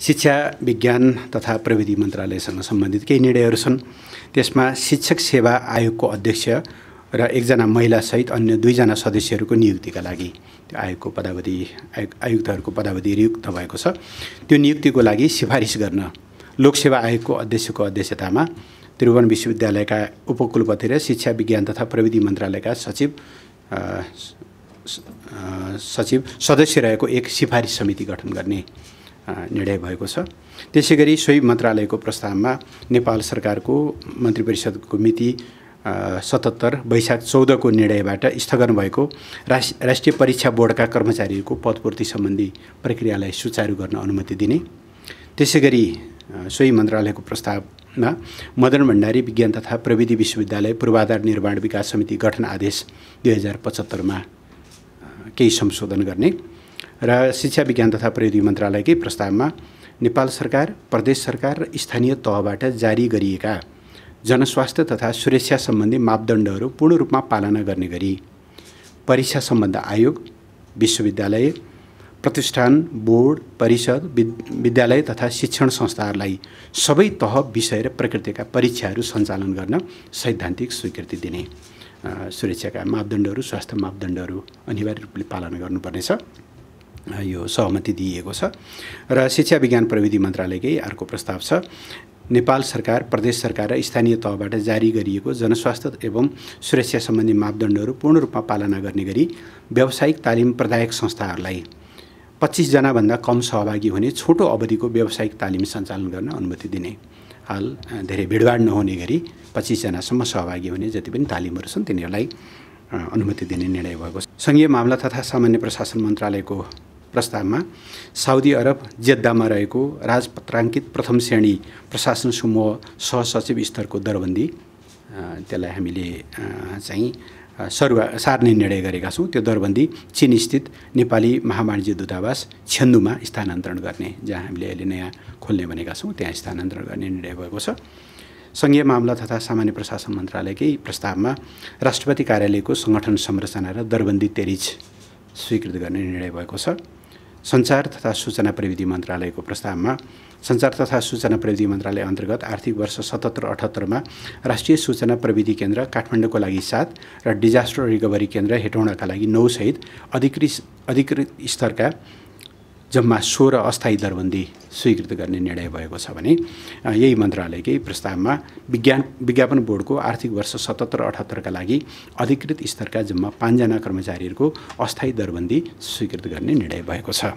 शिक्षा विज्ञान तथा प्रविधि मन्त्रालयसँग सम्बन्धित केही निर्णयहरू छन् त्यसमा शिक्षक सेवा आयोगको अध्यक्ष र एकजना महिलासहित अन्य दुईजना सदस्यहरूको नियुक्तिका लागि त्यो आयोगको पदावधि आयोग आयुक्तहरूको पदावधि नियुक्त भएको छ त्यो नियुक्तिको लागि सिफारिस गर्न लोकसेवा आयोगको अध्यक्षको अध्यक्षतामा त्रिभुवन विश्वविद्यालयका उपकुलपति र शिक्षा विज्ञान तथा प्रविधि मन्त्रालयका सचिव सचिव सदस्य रहेको एक सिफारिस समिति गठन गर्ने निर्णय भएको छ त्यसै गरी सोही मन्त्रालयको प्रस्तावमा नेपाल सरकारको मन्त्री परिषदको मिति सतहत्तर वैशाख चौधको निर्णयबाट स्थगन भएको राष्ट्रिय परीक्षा बोर्डका कर्मचारीहरूको पदपूर्ति सम्बन्धी प्रक्रियालाई सुचारु गर्न अनुमति दिने त्यसै गरी सोही मन्त्रालयको प्रस्तावमा मदन भण्डारी विज्ञान तथा प्रविधि विश्वविद्यालय पूर्वाधार निर्माण विकास समिति गठन आदेश दुई हजार पचहत्तरमा केही संशोधन गर्ने र शिक्षा विज्ञान तथा प्रविधि मन्त्रालयकै प्रस्तावमा नेपाल सरकार प्रदेश सरकार र स्थानीय तहबाट जारी गरिएका जनस्वास्थ्य तथा सुरक्षा सम्बन्धी मापदण्डहरू पूर्ण रूपमा पालना गर्ने गरी परीक्षा सम्बन्ध आयोग विश्वविद्यालय प्रतिष्ठान बोर्ड परिषद विद्यालय तथा शिक्षण संस्थाहरूलाई सबै तह विषय र प्रकृतिका परीक्षाहरू सञ्चालन गर्न सैद्धान्तिक स्वीकृति दिने सुरक्षाका मापदण्डहरू स्वास्थ्य मापदण्डहरू अनिवार्य रूपले पालना गर्नुपर्नेछ यो सहमति दिइएको छ र शिक्षा विज्ञान प्रविधि मन्त्रालयकै अर्को प्रस्ताव छ नेपाल सरकार प्रदेश सरकार र स्थानीय तहबाट जारी गरिएको जनस्वास्थ्य एवं सुरक्षा सम्बन्धी मापदण्डहरू पूर्ण रूपमा पालना गर्ने गरी व्यावसायिक तालिम प्रदायक संस्थाहरूलाई पच्चिसजनाभन्दा कम सहभागी हुने छोटो अवधिको व्यावसायिक तालिम सञ्चालन गर्न अनुमति दिने हाल धेरै भिडभाड नहुने गरी पच्चिसजनासम्म सहभागी हुने जति पनि तालिमहरू छन् तिनीहरूलाई अनुमति दिने निर्णय भएको छ सङ्घीय मामला तथा सामान्य प्रशासन मन्त्रालयको प्रस्तावमा साउदी अरब जेद्दामा रहेको राजपत्राङ्कित प्रथम श्रेणी प्रशासन समूह सहसचिव स्तरको दरबन्दी त्यसलाई हामीले चाहिँ सरुवा सार्ने निर्णय गरेका छौँ त्यो दरबन्दी चिनस्थित नेपाली महावाणिज्य दूतावास छेन्दुमा स्थानान्तरण गर्ने जहाँ हामीले अहिले नयाँ खोल्ने भनेका छौँ त्यहाँ स्थानान्तरण गर्ने निर्णय भएको छ सङ्घीय मामला तथा सामान्य प्रशासन मन्त्रालयकै प्रस्तावमा राष्ट्रपति कार्यालयको सङ्गठन संरचना र दरबन्दी तेरिज स्वीकृत गर्ने निर्णय भएको छ सञ्चार तथा सूचना प्रविधि मन्त्रालयको प्रस्तावमा सञ्चार तथा सूचना प्रविधि मन्त्रालय अन्तर्गत आर्थिक वर्ष सतहत्तर अठहत्तरमा राष्ट्रिय सूचना प्रविधि केन्द्र काठमाडौँको लागि सात र डिजास्टर रिकभरी केन्द्र हेटौँडाका लागि नौसहित अधिकृत अधिकृत स्तरका जम्मा सोह्र अस्थायी दरबन्दी स्वीकृत गर्ने निर्णय भएको छ भने यही मन्त्रालयकै प्रस्तावमा विज्ञान विज्ञापन बोर्डको आर्थिक वर्ष सतहत्तर अठहत्तरका लागि अधिकृत स्तरका जम्मा पाँचजना कर्मचारीहरूको अस्थायी दरबन्दी स्वीकृत गर्ने निर्णय भएको छ